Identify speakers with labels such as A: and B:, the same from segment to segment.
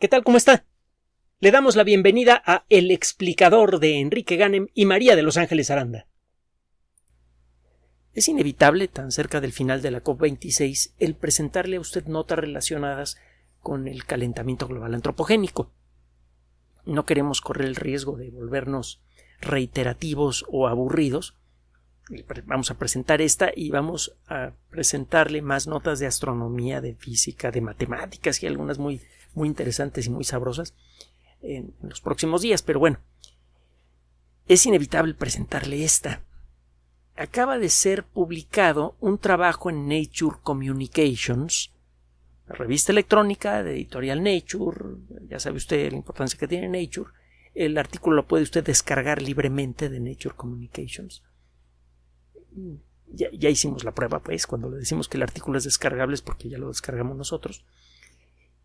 A: ¿Qué tal? ¿Cómo está? Le damos la bienvenida a El explicador de Enrique Ganem y María de Los Ángeles Aranda. Es inevitable, tan cerca del final de la COP26, el presentarle a usted notas relacionadas con el calentamiento global antropogénico. No queremos correr el riesgo de volvernos reiterativos o aburridos, vamos a presentar esta y vamos a presentarle más notas de astronomía, de física, de matemáticas y algunas muy, muy interesantes y muy sabrosas en, los próximos días. Pero bueno, es inevitable presentarle esta. Acaba de ser publicado un trabajo en Nature Communications, la revista electrónica de editorial Nature, ya sabe usted la importancia que tiene Nature, el artículo lo puede usted descargar libremente de Nature Communications ya, hicimos la prueba, pues, cuando le decimos que el artículo es descargable es porque ya lo descargamos nosotros.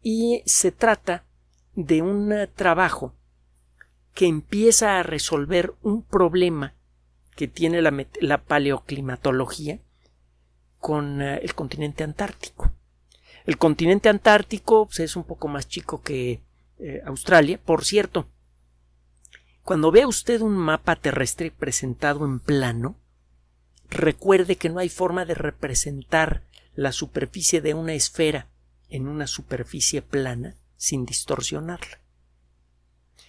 A: Y se trata de un trabajo que empieza a resolver un problema que tiene la, paleoclimatología con eh, el continente antártico. El continente antártico pues, es un poco más chico que eh, Australia. Por cierto, cuando vea usted un mapa terrestre presentado en plano, Recuerde que no hay forma de representar la superficie de una esfera en una superficie plana sin distorsionarla.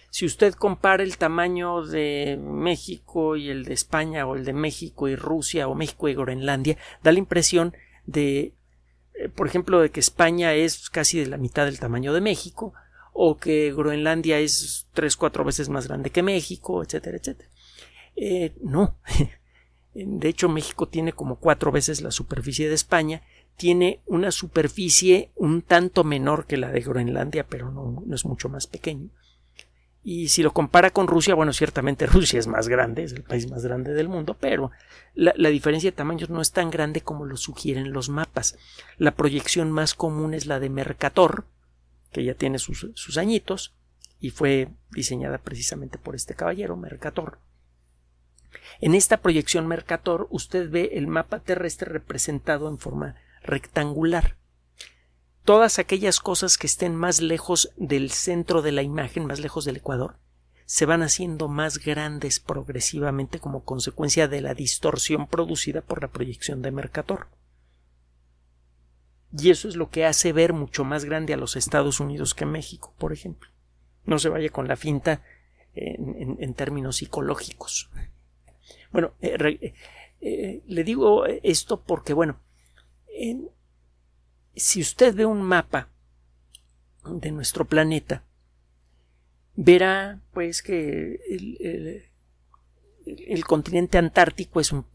A: Si usted compara el tamaño de México y el de España o el de México y Rusia o México y Groenlandia, da la impresión de, eh, por ejemplo, de que España es casi de la mitad del tamaño de México o que Groenlandia es tres, cuatro veces más grande que México, etcétera, etcétera. Eh, no, de hecho México tiene como cuatro veces la superficie de España, tiene una superficie un tanto menor que la de Groenlandia, pero no, es mucho más pequeño. Y si lo compara con Rusia, bueno, ciertamente Rusia es más grande, es el país más grande del mundo, pero la, diferencia de tamaños no es tan grande como lo sugieren los mapas. La proyección más común es la de Mercator, que ya tiene sus añitos, y fue diseñada precisamente por este caballero, Mercator. En esta proyección Mercator usted ve el mapa terrestre representado en forma rectangular. Todas aquellas cosas que estén más lejos del centro de la imagen, más lejos del ecuador, se van haciendo más grandes progresivamente como consecuencia de la distorsión producida por la proyección de Mercator. Y eso es lo que hace ver mucho más grande a los Estados Unidos que a México, por ejemplo. No se vaya con la finta en, en términos psicológicos. Bueno, eh, eh, eh, le digo esto porque, bueno, si usted ve un mapa de nuestro planeta, verá pues que el, continente antártico es un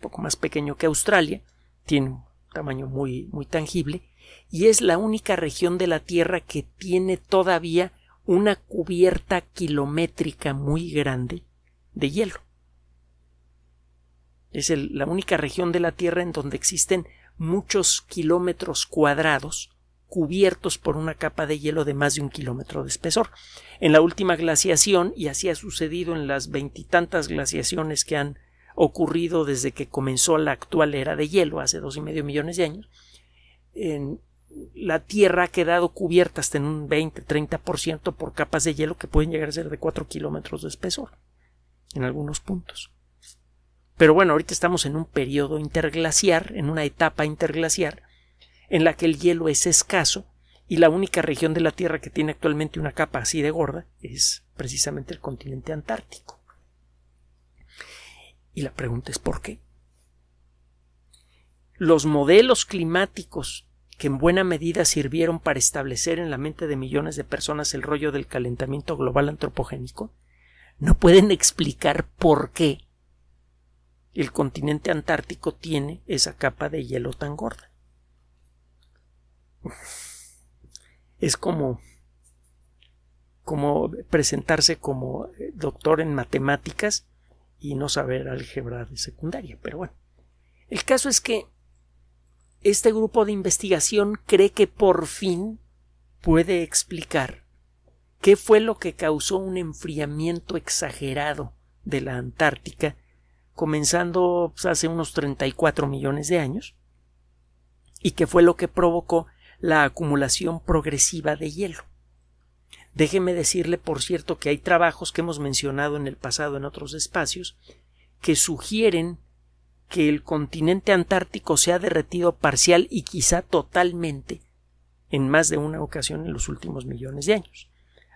A: poco más pequeño que Australia, tiene un tamaño muy, muy tangible, y es la única región de la Tierra que tiene todavía una cubierta kilométrica muy grande de hielo. Es la única región de la Tierra en donde existen muchos kilómetros cuadrados cubiertos por una capa de hielo de más de un kilómetro de espesor. En la última glaciación, y así ha sucedido en las veintitantas glaciaciones que han ocurrido desde que comenzó la actual era de hielo, hace dos y medio millones de años, la Tierra ha quedado cubierta hasta en un 20-30% por capas de hielo que pueden llegar a ser de 4 kilómetros de espesor en algunos puntos. Pero bueno, ahorita estamos en un periodo interglaciar, en una etapa interglaciar, en la que el hielo es escaso y la única región de la Tierra que tiene actualmente una capa así de gorda es precisamente el continente antártico. Y la pregunta es ¿por qué? Los modelos climáticos que en buena medida sirvieron para establecer en la mente de millones de personas el rollo del calentamiento global antropogénico, no pueden explicar por qué el continente antártico tiene esa capa de hielo tan gorda. Es como como presentarse como eh, doctor en matemáticas y no saber álgebra de secundaria, pero bueno. El caso es que este grupo de investigación cree que por fin puede explicar qué fue lo que causó un enfriamiento exagerado de la Antártica comenzando pues, hace unos 34 millones de años, y que fue lo que provocó la acumulación progresiva de hielo. Déjeme decirle, por cierto, que hay trabajos que hemos mencionado en el pasado en otros espacios que sugieren que el continente antártico se ha derretido parcial y quizá totalmente en más de una ocasión en los últimos millones de años,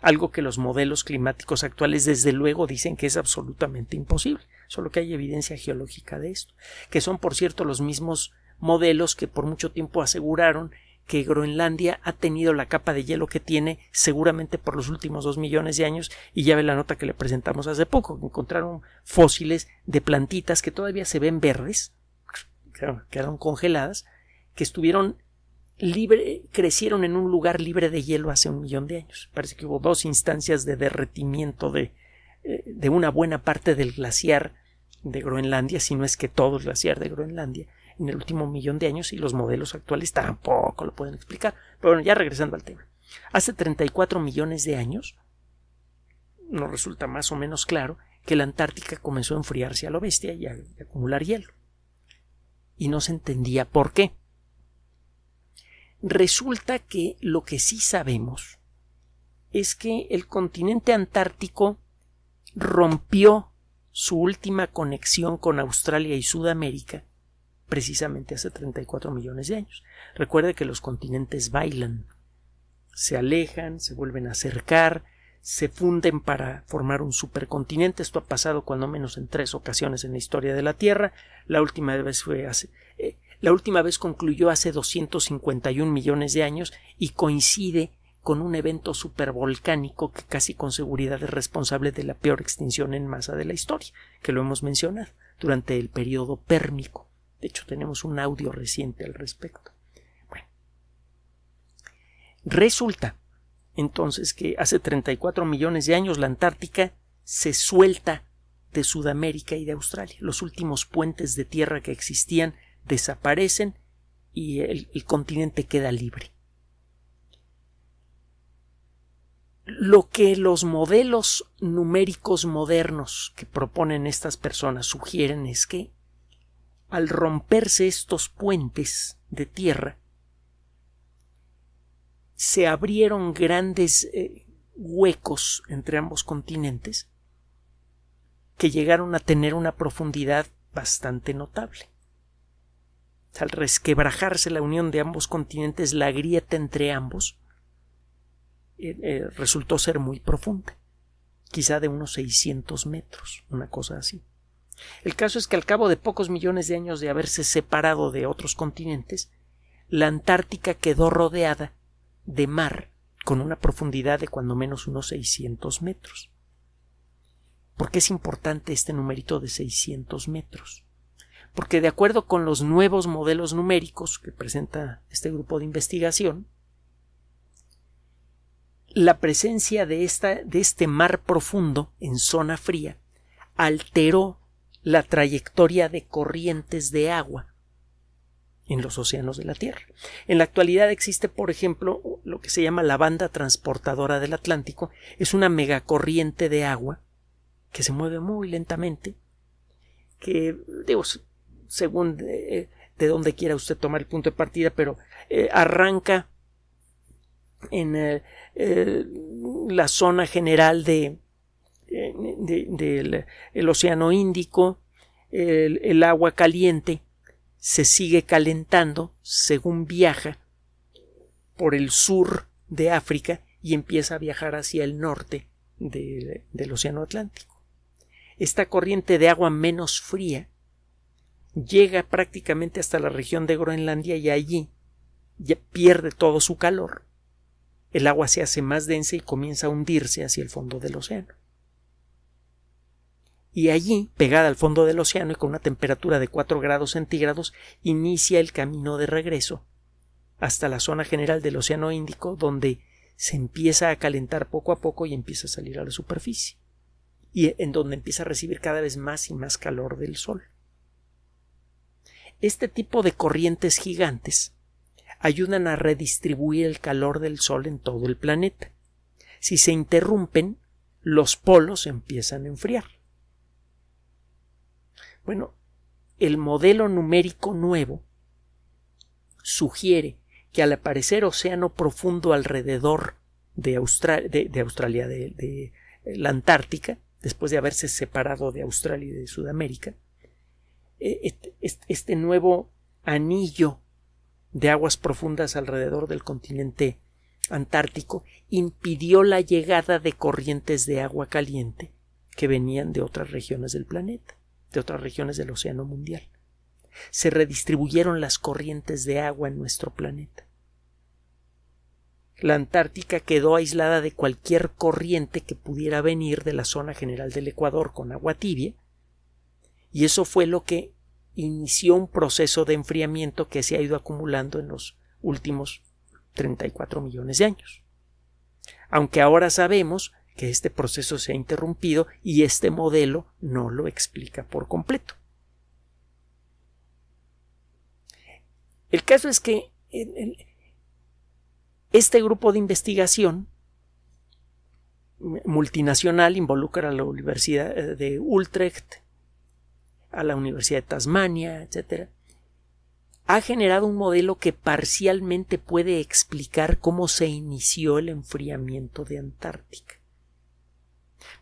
A: algo que los modelos climáticos actuales desde luego dicen que es absolutamente imposible. Solo que hay evidencia geológica de esto, que son, por cierto, los mismos modelos que por mucho tiempo aseguraron que Groenlandia ha tenido la capa de hielo que tiene seguramente por los últimos dos millones de años y ya ve la nota que le presentamos hace poco, que encontraron fósiles de plantitas que todavía se ven verdes, quedaron congeladas, que estuvieron libre, crecieron en un lugar libre de hielo hace un millón de años. Parece que hubo dos instancias de derretimiento de, eh, de una buena parte del glaciar de Groenlandia, si no es que todo el glaciar de Groenlandia, en el último millón de años y los modelos actuales tampoco lo pueden explicar. Pero bueno, ya regresando al tema. Hace 34 millones de años, nos resulta más o menos claro que la Antártica comenzó a enfriarse a lo bestia y a acumular hielo. Y no se entendía por qué. Resulta que lo que sí sabemos es que el continente antártico rompió su última conexión con Australia y Sudamérica precisamente hace 34 millones de años. Recuerde que los continentes bailan, se alejan, se vuelven a acercar, se funden para formar un supercontinente. Esto ha pasado cuando menos en tres ocasiones en la historia de la Tierra. La última vez fue hace eh, la última vez concluyó hace 251 millones de años y coincide con un evento supervolcánico que casi con seguridad es responsable de la peor extinción en masa de la historia, que lo hemos mencionado, durante el periodo pérmico. De hecho, tenemos un audio reciente al respecto. resulta entonces que hace 34 millones de años la Antártica se suelta de Sudamérica y de Australia. Los últimos puentes de tierra que existían desaparecen y el continente queda libre. lo que los modelos numéricos modernos que proponen estas personas sugieren es que al romperse estos puentes de tierra, se abrieron grandes eh, huecos entre ambos continentes que llegaron a tener una profundidad bastante notable. Al resquebrajarse la unión de ambos continentes, la grieta entre ambos eh, eh, resultó ser muy profunda, quizá de unos 600 metros, una cosa así. El caso es que al cabo de pocos millones de años de haberse separado de otros continentes, la Antártica quedó rodeada de mar con una profundidad de cuando menos unos 600 metros. ¿Por qué es importante este numerito de 600 metros? Porque de acuerdo con los nuevos modelos numéricos que presenta este grupo de investigación, la presencia de, esta, de este mar profundo en zona fría alteró la trayectoria de corrientes de agua en los océanos de la Tierra. En la actualidad existe, por ejemplo, lo que se llama la banda transportadora del Atlántico, es una megacorriente de agua que se mueve muy lentamente, que, digo, según eh, de, dónde donde quiera usted tomar el punto de partida, pero eh, arranca en eh, eh, la zona general eh, del de, Océano Índico, el, el, agua caliente se sigue calentando según viaja por el sur de África y empieza a viajar hacia el norte del Océano Atlántico. Esta corriente de agua menos fría llega prácticamente hasta la región de Groenlandia y allí ya pierde todo su calor el agua se hace más densa y comienza a hundirse hacia el fondo del océano. Y allí, pegada al fondo del océano y con una temperatura de 4 grados centígrados, inicia el camino de regreso hasta la zona general del Océano Índico, donde se empieza a calentar poco a poco y empieza a salir a la superficie, y en donde empieza a recibir cada vez más y más calor del Sol. Este tipo de corrientes gigantes ayudan a redistribuir el calor del Sol en todo el planeta. Si se interrumpen, los polos empiezan a enfriar. Bueno, el modelo numérico nuevo sugiere que al aparecer océano profundo alrededor de, Australia, de, de eh, la Antártica, después de haberse separado de Australia y de Sudamérica, eh, este, este, este nuevo anillo de aguas profundas alrededor del continente antártico impidió la llegada de corrientes de agua caliente que venían de otras regiones del planeta, de otras regiones del océano mundial. Se redistribuyeron las corrientes de agua en nuestro planeta. La Antártica quedó aislada de cualquier corriente que pudiera venir de la zona general del Ecuador con agua tibia, y eso fue lo que inició un proceso de enfriamiento que se ha ido acumulando en los últimos 34 millones de años. Aunque ahora sabemos que este proceso se ha interrumpido y este modelo no lo explica por completo. El caso es que este grupo de investigación multinacional involucra a la Universidad de Utrecht, a la Universidad de Tasmania, etc., ha generado un modelo que parcialmente puede explicar cómo se inició el enfriamiento de Antártica.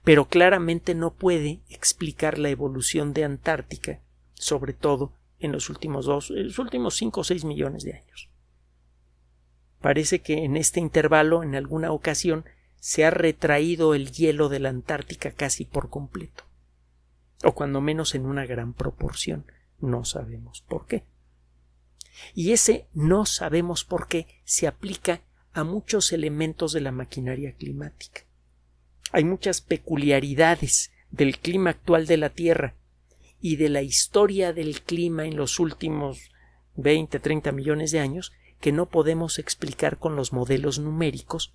A: Pero claramente no puede explicar la evolución de Antártica, sobre todo en los últimos dos, últimos cinco o seis millones de años. Parece que en este intervalo, en alguna ocasión, se ha retraído el hielo de la Antártica casi por completo o cuando menos en una gran proporción. No sabemos por qué. Y ese no sabemos por qué se aplica a muchos elementos de la maquinaria climática. Hay muchas peculiaridades del clima actual de la Tierra y de la historia del clima en los últimos 20, 30 millones de años que no podemos explicar con los modelos numéricos,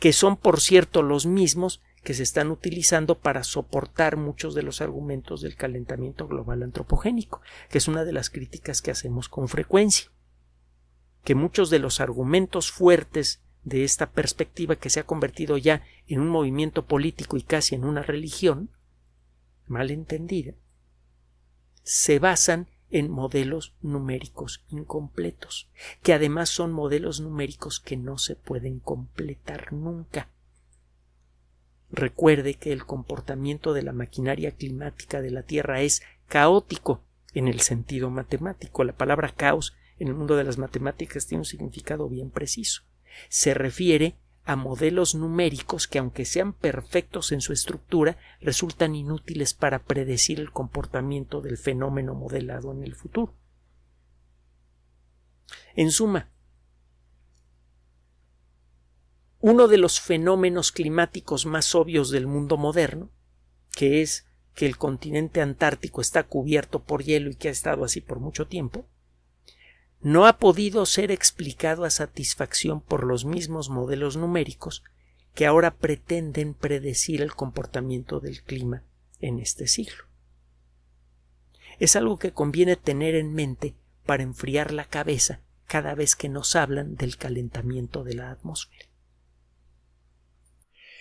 A: que son por cierto los mismos que se están utilizando para soportar muchos de los argumentos del calentamiento global antropogénico, que es una de las críticas que hacemos con frecuencia, que muchos de los argumentos fuertes de esta perspectiva que se ha convertido ya en un movimiento político y casi en una religión, mal entendida, se basan en modelos numéricos incompletos, que además son modelos numéricos que no se pueden completar nunca. Recuerde que el comportamiento de la maquinaria climática de la Tierra es caótico en el sentido matemático. La palabra caos en el mundo de las matemáticas tiene un significado bien preciso. Se refiere a modelos numéricos que, aunque sean perfectos en su estructura, resultan inútiles para predecir el comportamiento del fenómeno modelado en el futuro. En suma, uno de los fenómenos climáticos más obvios del mundo moderno, que es que el continente antártico está cubierto por hielo y que ha estado así por mucho tiempo, no ha podido ser explicado a satisfacción por los mismos modelos numéricos que ahora pretenden predecir el comportamiento del clima en este siglo. Es algo que conviene tener en mente para enfriar la cabeza cada vez que nos hablan del calentamiento de la atmósfera.